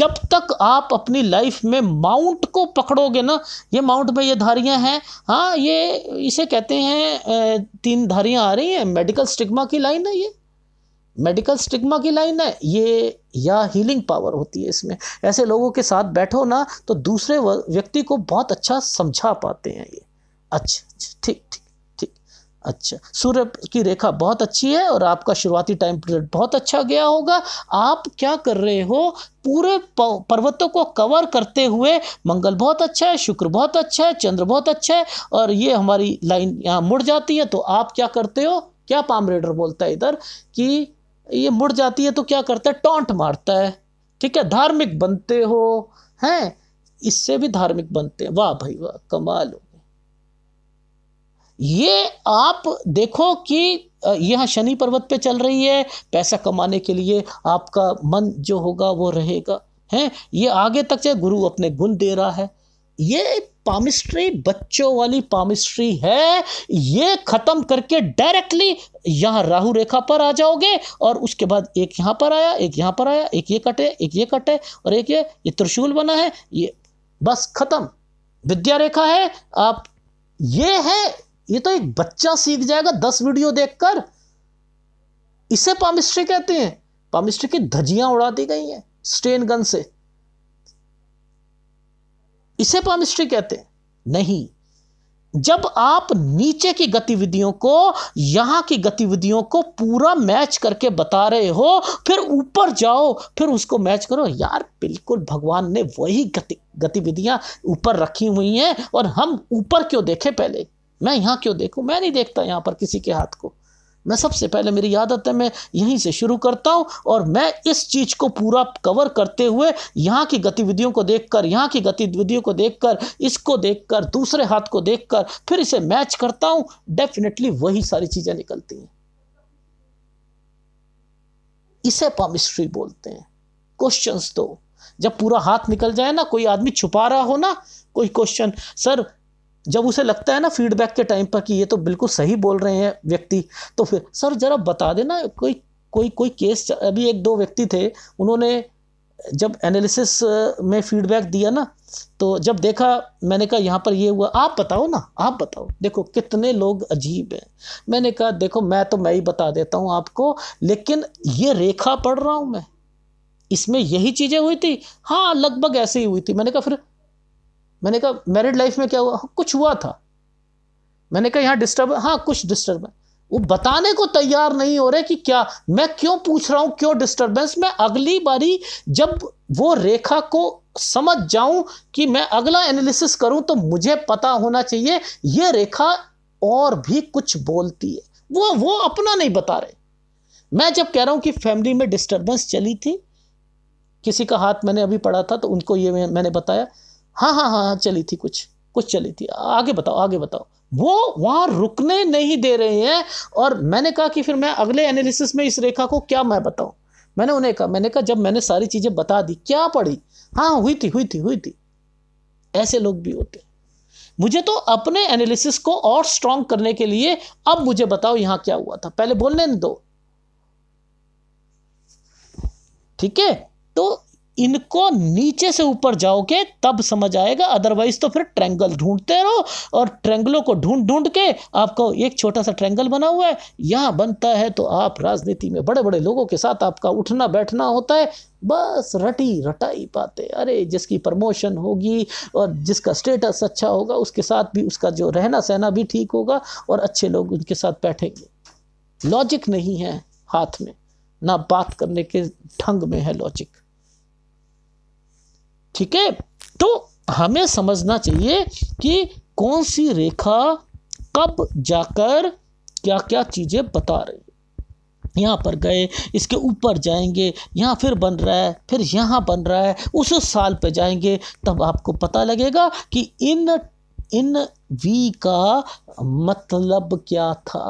जब तक आप अपनी लाइफ में माउंट को पकड़ोगे ना ये माउंट में ये धारियां हैं हाँ ये इसे कहते हैं तीन धारियां आ रही हैं मेडिकल स्टिग्मा की लाइन है ये मेडिकल स्टिग्मा की लाइन है ये या हीलिंग पावर होती है इसमें ऐसे लोगों के साथ बैठो ना तो दूसरे व्यक्ति को बहुत अच्छा समझा पाते हैं ये अच्छा अच्छा ठीक ठीक अच्छा सूर्य की रेखा बहुत अच्छी है और आपका शुरुआती टाइम पीरियड बहुत अच्छा गया होगा आप क्या कर रहे हो पूरे पर्वतों को कवर करते हुए मंगल बहुत अच्छा है शुक्र बहुत अच्छा है चंद्र बहुत अच्छा है और ये हमारी लाइन यहाँ मुड़ जाती है तो आप क्या करते हो क्या पाम रेडर बोलता है इधर कि ये मुड़ जाती है तो क्या करता है टोंट मारता है ठीक है धार्मिक बनते हो हैं इससे भी धार्मिक बनते हैं वाह भाई वाह कमाल हो ये आप देखो कि यह शनि पर्वत पे चल रही है पैसा कमाने के लिए आपका मन जो होगा वो रहेगा है ये आगे तक चाहे गुरु अपने गुण दे रहा है ये पामिस्ट्री बच्चों वाली पामिस्ट्री है ये खत्म करके डायरेक्टली यहाँ राहु रेखा पर आ जाओगे और उसके बाद एक यहाँ पर आया एक यहाँ पर आया एक ये कटे एक ये कटे और एक ये ये त्रिशूल बना है ये बस खत्म विद्या रेखा है आप ये है ये तो एक बच्चा सीख जाएगा दस वीडियो देखकर इसे पामिस्ट्री कहते हैं पामिस्ट्री की धजियां उड़ा दी गई हैं स्टेन गन से इसे पामिस्ट्री कहते हैं नहीं जब आप नीचे की गतिविधियों को यहां की गतिविधियों को पूरा मैच करके बता रहे हो फिर ऊपर जाओ फिर उसको मैच करो यार बिल्कुल भगवान ने वही गति गतिविधियां ऊपर रखी हुई हैं और हम ऊपर क्यों देखें पहले मैं यहाँ क्यों देखूँ मैं नहीं देखता यहाँ पर किसी के हाथ को मैं सबसे पहले मेरी आदत है मैं यहीं से शुरू करता हूँ और मैं इस चीज़ को पूरा कवर करते हुए यहाँ की गतिविधियों को देखकर यहाँ की गतिविधियों को देखकर इसको देखकर दूसरे हाथ को देखकर फिर इसे मैच करता हूँ डेफिनेटली वही सारी चीज़ें निकलती हैं इसे पामिस्ट्री बोलते हैं क्वेश्चंस तो जब पूरा हाथ निकल जाए ना कोई आदमी छुपा रहा हो ना कोई क्वेश्चन सर जब उसे लगता है ना फीडबैक के टाइम पर कि ये तो बिल्कुल सही बोल रहे हैं व्यक्ति तो फिर सर ज़रा बता देना कोई कोई कोई केस अभी एक दो व्यक्ति थे उन्होंने जब एनालिसिस में फीडबैक दिया ना तो जब देखा मैंने कहा यहाँ पर ये हुआ आप बताओ ना आप बताओ देखो कितने लोग अजीब हैं मैंने कहा देखो मैं तो मैं ही बता देता हूँ आपको लेकिन ये रेखा पढ़ रहा हूँ मैं इसमें यही चीज़ें हुई थी हाँ लगभग ऐसे ही हुई थी मैंने कहा फिर मैंने कहा मैरिड लाइफ में क्या हुआ हाँ, कुछ हुआ था मैंने कहा यहाँ डिस्टर्ब है हाँ कुछ डिस्टर्ब है वो बताने को तैयार नहीं हो रहे कि क्या मैं क्यों पूछ रहा हूँ क्यों डिस्टर्बेंस मैं अगली बारी जब वो रेखा को समझ जाऊं कि मैं अगला एनालिसिस करूं तो मुझे पता होना चाहिए ये रेखा और भी कुछ बोलती है वो वो अपना नहीं बता रहे मैं जब कह रहा हूं कि फैमिली में डिस्टर्बेंस चली थी किसी का हाथ मैंने अभी पढ़ा था तो उनको ये मैंने बताया हाँ हाँ हाँ चली थी कुछ कुछ चली थी आगे बताओ आगे बताओ वो वहां रुकने नहीं दे रहे हैं और मैंने कहा कि फिर मैं अगले एनालिसिस में इस रेखा को क्या मैं बताऊं मैंने उन्हें कहा मैंने कहा जब मैंने सारी चीज़ें बता दी क्या पढ़ी हाँ हुई थी हुई थी हुई थी ऐसे लोग भी होते मुझे तो अपने एनालिसिस को और स्ट्रांग करने के लिए अब मुझे बताओ यहां क्या हुआ था पहले बोलने दो ठीक है तो इनको नीचे से ऊपर जाओगे तब समझ आएगा अदरवाइज तो फिर ट्रैंगल ढूंढते रहो और ट्रैंगलों को ढूंढ ढूंढ के आपको एक छोटा सा ट्रैंगल बना हुआ है यह बनता है तो आप राजनीति में बड़े बड़े लोगों के साथ आपका उठना बैठना होता है बस रटी रटाई पाते अरे जिसकी प्रमोशन होगी और जिसका स्टेटस अच्छा होगा उसके साथ भी उसका जो रहना सहना भी ठीक होगा और अच्छे लोग उनके साथ बैठेंगे लॉजिक नहीं है हाथ में ना बात करने के ढंग में है लॉजिक ठीक है तो हमें समझना चाहिए कि कौन सी रेखा कब जाकर क्या क्या चीज़ें बता रही यहाँ पर गए इसके ऊपर जाएंगे यहाँ फिर बन रहा है फिर यहाँ बन रहा है उस साल पे जाएंगे तब आपको पता लगेगा कि इन इन वी का मतलब क्या था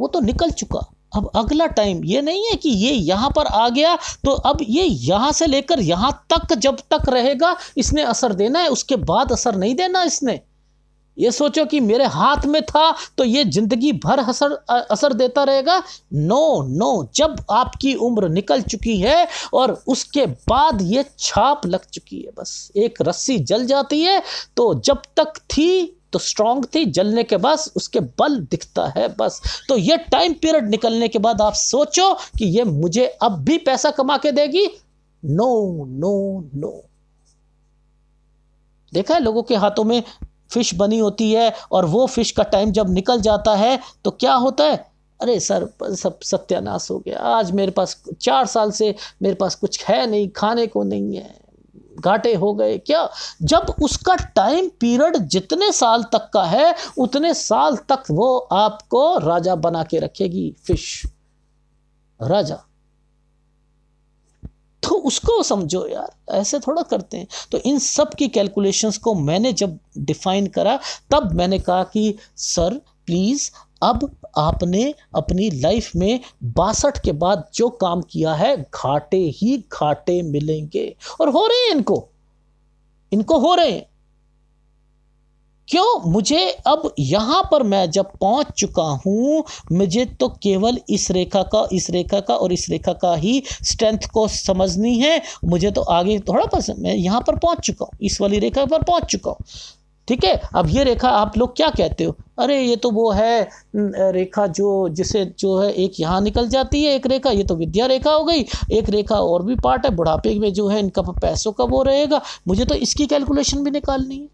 वो तो निकल चुका अब अगला टाइम ये नहीं है कि ये यहाँ पर आ गया तो अब ये यहाँ से लेकर यहाँ तक जब तक रहेगा इसने असर देना है उसके बाद असर नहीं देना इसने ये सोचो कि मेरे हाथ में था तो ये ज़िंदगी भर असर असर देता रहेगा नो नो जब आपकी उम्र निकल चुकी है और उसके बाद ये छाप लग चुकी है बस एक रस्सी जल जाती है तो जब तक थी तो स्ट्रांग थी जलने के बाद उसके बल दिखता है बस तो ये टाइम पीरियड निकलने के बाद आप सोचो कि ये मुझे अब भी पैसा कमा के देगी नो नो नो देखा है लोगों के हाथों में फिश बनी होती है और वो फिश का टाइम जब निकल जाता है तो क्या होता है अरे सर सब सत्यानाश हो गया आज मेरे पास चार साल से मेरे पास कुछ है नहीं खाने को नहीं है घाटे हो गए क्या जब उसका टाइम पीरियड जितने साल तक का है उतने साल तक वो आपको राजा बना के रखेगी फिश राजा तो उसको समझो यार ऐसे थोड़ा करते हैं तो इन सब की कैलकुलेशंस को मैंने जब डिफाइन करा तब मैंने कहा कि सर प्लीज़ अब आपने अपनी लाइफ में बासठ के बाद जो काम किया है घाटे ही घाटे मिलेंगे और हो रहे हैं इनको इनको हो रहे हैं क्यों मुझे अब यहां पर मैं जब पहुंच चुका हूं मुझे तो केवल इस रेखा का इस रेखा का और इस रेखा का ही स्ट्रेंथ को समझनी है मुझे तो आगे थोड़ा पसंद मैं यहां पर पहुंच चुका हूं इस वाली रेखा पर पहुंच चुका हूं ठीक है अब ये रेखा आप लोग क्या कहते हो अरे ये तो वो है रेखा जो जिसे जो है एक यहाँ निकल जाती है एक रेखा ये तो विद्या रेखा हो गई एक रेखा और भी पार्ट है बुढ़ापे में जो है इनका पैसों का वो रहेगा मुझे तो इसकी कैलकुलेशन भी निकालनी है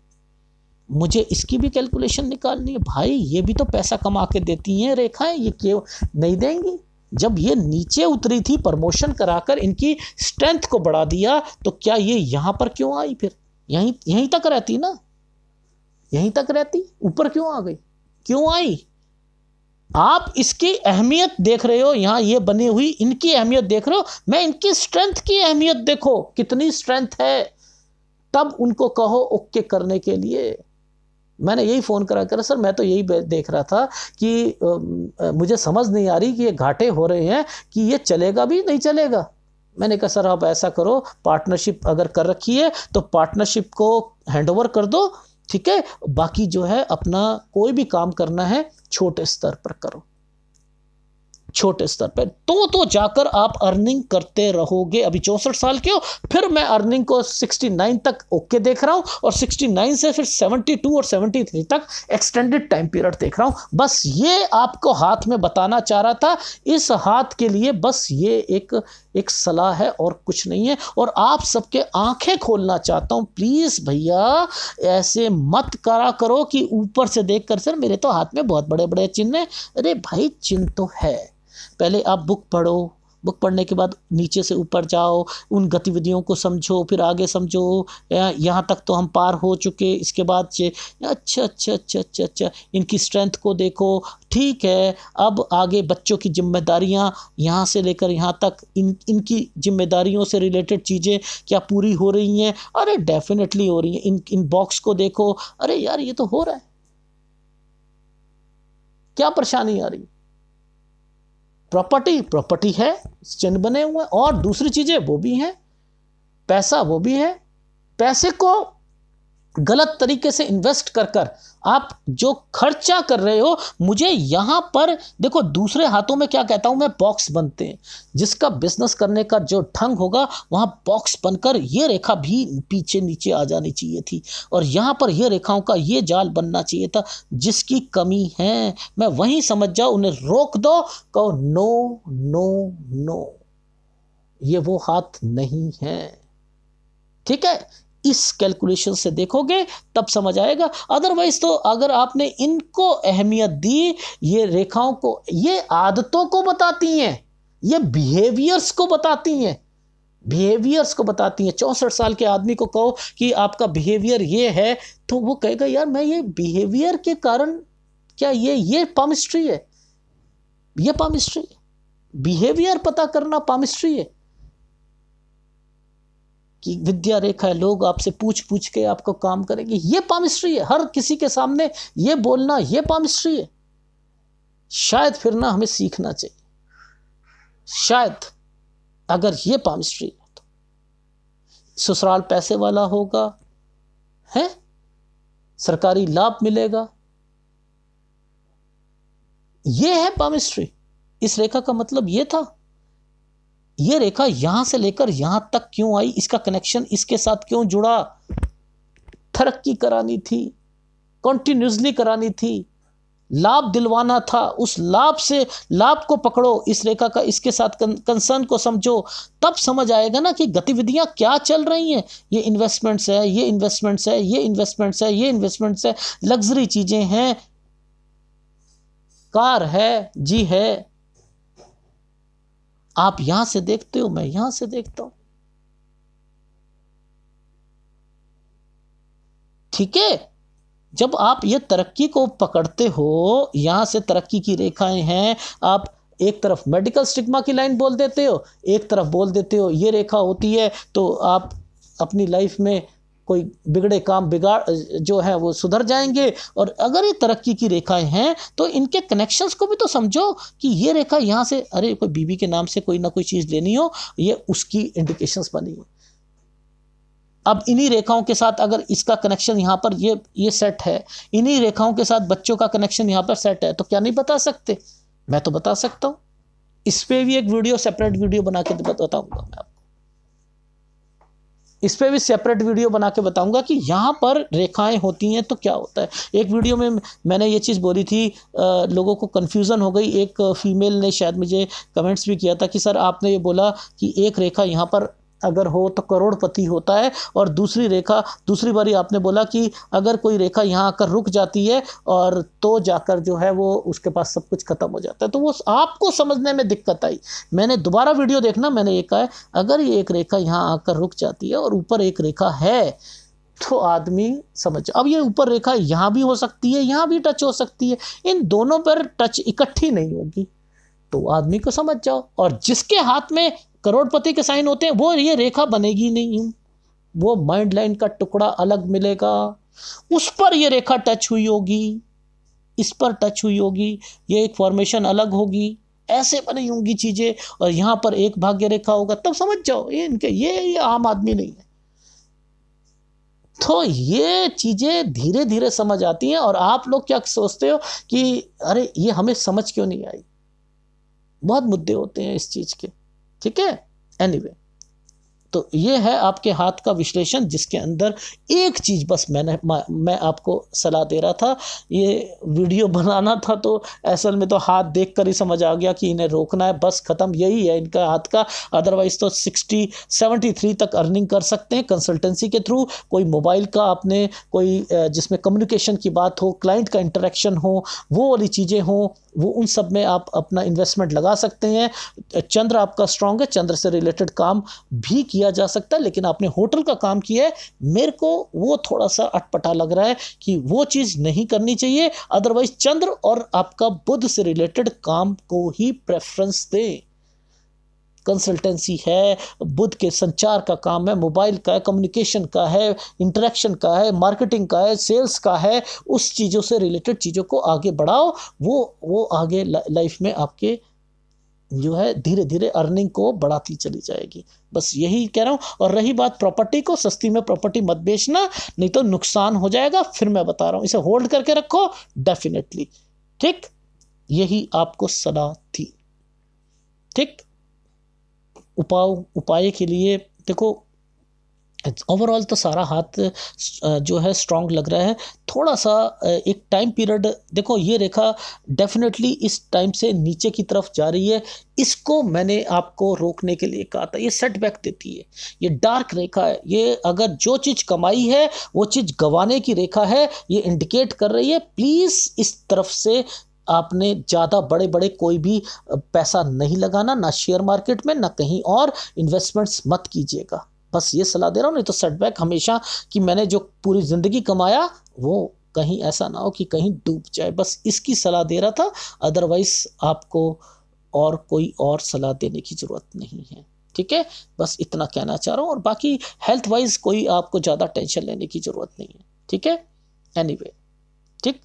मुझे इसकी भी कैलकुलेशन निकालनी है भाई ये भी तो पैसा कमा के देती हैं रेखाएं ये क्यों नहीं देंगी जब ये नीचे उतरी थी प्रमोशन कराकर इनकी स्ट्रेंथ को बढ़ा दिया तो क्या ये यहाँ पर क्यों आई फिर यहीं यहीं तक रहती ना यहीं तक रहती ऊपर क्यों आ गई क्यों आई आप इसकी अहमियत देख रहे हो यहां ये बनी हुई इनकी अहमियत देख रहे हो मैं इनकी स्ट्रेंथ की अहमियत देखो कितनी स्ट्रेंथ है तब उनको कहो ओके करने के लिए मैंने यही फ़ोन करा कर सर मैं तो यही देख रहा था कि आ, मुझे समझ नहीं आ रही कि ये घाटे हो रहे हैं कि ये चलेगा भी नहीं चलेगा मैंने कहा सर आप ऐसा करो पार्टनरशिप अगर कर रखी है तो पार्टनरशिप को हैंडओवर कर दो ठीक है बाकी जो है अपना कोई भी काम करना है छोटे स्तर पर करो छोटे स्तर पर तो तो जाकर आप अर्निंग करते रहोगे अभी चौंसठ साल के हो फिर मैं अर्निंग को 69 तक ओके देख रहा हूँ और 69 से फिर 72 और 73 तक एक्सटेंडेड टाइम पीरियड देख रहा हूँ बस ये आपको हाथ में बताना चाह रहा था इस हाथ के लिए बस ये एक एक सलाह है और कुछ नहीं है और आप सबके आंखें खोलना चाहता हूँ प्लीज़ भैया ऐसे मत करा करो कि ऊपर से देख कर सर मेरे तो हाथ में बहुत बड़े बड़े चिन्ह है अरे भाई चिन्ह तो है पहले आप बुक पढ़ो बुक पढ़ने के बाद नीचे से ऊपर जाओ उन गतिविधियों को समझो फिर आगे समझो यहाँ तक तो हम पार हो चुके इसके बाद से अच्छा अच्छा अच्छा अच्छा अच्छा इनकी स्ट्रेंथ को देखो ठीक है अब आगे बच्चों की जिम्मेदारियाँ यहाँ से लेकर यहाँ तक इन इनकी जिम्मेदारियों से रिलेटेड चीज़ें क्या पूरी हो रही हैं अरे डेफिनेटली हो रही हैं इन इन बॉक्स को देखो अरे यार ये तो हो रहा है क्या परेशानी आ रही है प्रॉपर्टी प्रॉपर्टी है चिन्ह बने हुए और दूसरी चीज़ें वो भी हैं पैसा वो भी है पैसे को गलत तरीके से इन्वेस्ट कर कर आप जो खर्चा कर रहे हो मुझे यहाँ पर देखो दूसरे हाथों में क्या कहता हूँ मैं बॉक्स बनते हैं जिसका बिजनेस करने का जो ढंग होगा वहाँ बॉक्स बनकर ये रेखा भी पीछे नीचे आ जानी चाहिए थी और यहाँ पर ये रेखाओं का ये जाल बनना चाहिए था जिसकी कमी है मैं वहीं समझ जाऊँ उन्हें रोक दो कहो नो नो नो ये वो हाथ नहीं है ठीक है इस कैलकुलेशन से देखोगे तब समझ आएगा अदरवाइज तो अगर आपने इनको अहमियत दी ये रेखाओं को ये आदतों को बताती हैं ये बिहेवियर्स को बताती हैं बिहेवियर्स को बताती हैं चौंसठ साल के आदमी को कहो कि आपका बिहेवियर ये है तो वो कहेगा यार मैं ये बिहेवियर के कारण क्या ये ये पामिस्ट्री है ये पामिस्ट्री है बिहेवियर पता करना पामिस्ट्री है कि विद्या रेखा है लोग आपसे पूछ पूछ के आपको काम करेंगे ये पामिस्ट्री है हर किसी के सामने ये बोलना ये पामिस्ट्री है शायद फिर ना हमें सीखना चाहिए शायद अगर ये पामिस्ट्री है तो ससुराल पैसे वाला होगा है सरकारी लाभ मिलेगा ये है पामिस्ट्री इस रेखा का मतलब ये था ये रेखा यहां से लेकर यहां तक क्यों आई इसका कनेक्शन इसके साथ क्यों जुड़ा तरक्की करानी थी कंटिन्यूसली करानी थी लाभ दिलवाना था उस लाभ से लाभ को पकड़ो इस रेखा का इसके साथ कंसर्न को समझो तब समझ आएगा ना कि गतिविधियां क्या चल रही हैं ये इन्वेस्टमेंट्स है ये इन्वेस्टमेंट्स है ये इन्वेस्टमेंट्स है ये इन्वेस्टमेंट्स है लग्जरी चीज़ें हैं कार है जी है आप यहां से देखते हो मैं यहां से देखता हूं ठीक है जब आप ये तरक्की को पकड़ते हो यहां से तरक्की की रेखाएं हैं आप एक तरफ मेडिकल स्टिग्मा की लाइन बोल देते हो एक तरफ बोल देते हो ये रेखा होती है तो आप अपनी लाइफ में कोई बिगड़े काम बिगाड़ जो है वो सुधर जाएंगे और अगर ये तरक्की की रेखाएं हैं तो इनके कनेक्शंस को भी तो समझो कि ये रेखा यहाँ से अरे कोई बीबी के नाम से कोई ना कोई चीज़ लेनी हो ये उसकी इंडिकेशंस बनी है अब इन्हीं रेखाओं के साथ अगर इसका कनेक्शन यहाँ पर ये ये सेट है इन्हीं रेखाओं के साथ बच्चों का कनेक्शन यहाँ पर सेट है तो क्या नहीं बता सकते मैं तो बता सकता हूँ इस पर भी एक वीडियो सेपरेट वीडियो बना के बताऊँगा मैं आपको इस पर भी सेपरेट वीडियो बना के बताऊंगा कि यहाँ पर रेखाएं होती हैं तो क्या होता है एक वीडियो में मैंने ये चीज़ बोली थी आ, लोगों को कन्फ्यूज़न हो गई एक फ़ीमेल ने शायद मुझे कमेंट्स भी किया था कि सर आपने ये बोला कि एक रेखा यहाँ पर अगर हो तो करोड़पति होता है और दूसरी रेखा दूसरी बारी आपने बोला कि अगर कोई रेखा यहाँ आकर रुक जाती है और तो जाकर जो है वो उसके पास सब कुछ ख़त्म हो जाता है तो वो आपको समझने में दिक्कत आई मैंने दोबारा वीडियो देखना मैंने ये कहा है अगर ये एक रेखा यहाँ आकर रुक जाती है और ऊपर एक रेखा है तो आदमी समझ अब ये ऊपर रेखा यहाँ भी हो सकती है यहाँ भी टच हो सकती है इन दोनों पर टच इकट्ठी नहीं होगी तो आदमी को समझ जाओ और जिसके हाथ में करोड़पति के साइन होते हैं वो ये रेखा बनेगी नहीं वो माइंड लाइन का टुकड़ा अलग मिलेगा उस पर ये रेखा टच हुई होगी इस पर टच हुई होगी ये एक फॉर्मेशन अलग होगी ऐसे बनी होंगी चीज़ें और यहाँ पर एक भाग्य रेखा होगा तब समझ जाओ ये इनके ये, ये आम आदमी नहीं है तो ये चीज़ें धीरे धीरे समझ आती हैं और आप लोग क्या सोचते हो कि अरे ये हमें समझ क्यों नहीं आई बहुत मुद्दे होते हैं इस चीज़ के ठीक है एनीवे anyway, तो ये है आपके हाथ का विश्लेषण जिसके अंदर एक चीज़ बस मैंने मैं आपको सलाह दे रहा था ये वीडियो बनाना था तो असल में तो हाथ देख कर ही समझ आ गया कि इन्हें रोकना है बस ख़त्म यही है इनका हाथ का अदरवाइज़ तो सिक्सटी सेवेंटी थ्री तक अर्निंग कर सकते हैं कंसल्टेंसी के थ्रू कोई मोबाइल का आपने कोई जिसमें कम्युनिकेशन की बात हो क्लाइंट का इंटरेक्शन हो वो वाली चीज़ें हों वो उन सब में आप अपना इन्वेस्टमेंट लगा सकते हैं चंद्र आपका स्ट्रांग है चंद्र से रिलेटेड काम भी किया किया जा सकता है लेकिन आपने होटल का काम किया है मेरे को वो थोड़ा सा अटपटा लग रहा है कि वो चीज़ नहीं करनी चाहिए अदरवाइज चंद्र और आपका बुद्ध से रिलेटेड काम को ही प्रेफरेंस दें कंसल्टेंसी है बुद्ध के संचार का काम है मोबाइल का है कम्युनिकेशन का है इंटरेक्शन का है मार्केटिंग का है सेल्स का है उस चीज़ों से रिलेटेड चीज़ों को आगे बढ़ाओ वो वो आगे लाइफ में आपके जो है धीरे धीरे अर्निंग को बढ़ाती चली जाएगी बस यही कह रहा हूँ और रही बात प्रॉपर्टी को सस्ती में प्रॉपर्टी मत बेचना नहीं तो नुकसान हो जाएगा फिर मैं बता रहा हूँ इसे होल्ड करके रखो डेफिनेटली ठीक यही आपको सलाह थी ठीक उपाय उपाय के लिए देखो ओवरऑल तो सारा हाथ जो है स्ट्रांग लग रहा है थोड़ा सा एक टाइम पीरियड देखो ये रेखा डेफिनेटली इस टाइम से नीचे की तरफ जा रही है इसको मैंने आपको रोकने के लिए कहा था ये सेटबैक देती है ये डार्क रेखा है ये अगर जो चीज़ कमाई है वो चीज़ गंवाने की रेखा है ये इंडिकेट कर रही है प्लीज़ इस तरफ से आपने ज़्यादा बड़े बड़े कोई भी पैसा नहीं लगाना ना शेयर मार्केट में ना कहीं और इन्वेस्टमेंट्स मत कीजिएगा बस ये सलाह दे रहा हूँ नहीं तो सेटबैक हमेशा कि मैंने जो पूरी ज़िंदगी कमाया वो कहीं ऐसा ना हो कि कहीं डूब जाए बस इसकी सलाह दे रहा था अदरवाइज़ आपको और कोई और सलाह देने की ज़रूरत नहीं है ठीक है बस इतना कहना चाह रहा हूँ और बाकी हेल्थ वाइज कोई आपको ज़्यादा टेंशन लेने की ज़रूरत नहीं है ठीक है एनी anyway, ठीक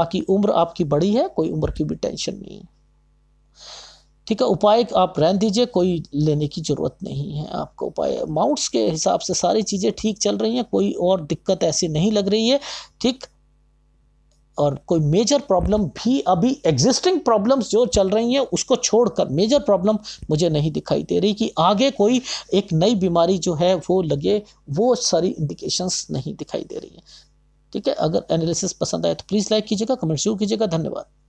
बाकी उम्र आपकी बड़ी है कोई उम्र की भी टेंशन नहीं है ठीक है उपाय आप रहन दीजिए कोई लेने की ज़रूरत नहीं है आपको उपाय अमाउंट्स के हिसाब से सारी चीज़ें ठीक चल रही हैं कोई और दिक्कत ऐसी नहीं लग रही है ठीक और कोई मेजर प्रॉब्लम भी अभी एग्जिस्टिंग प्रॉब्लम्स जो चल रही हैं उसको छोड़कर मेजर प्रॉब्लम मुझे नहीं दिखाई दे रही कि आगे कोई एक नई बीमारी जो है वो लगे वो सारी इंडिकेशंस नहीं दिखाई दे रही हैं ठीक है अगर एनालिसिस पसंद आए तो प्लीज़ लाइक कीजिएगा कमेंट जरूर कीजिएगा धन्यवाद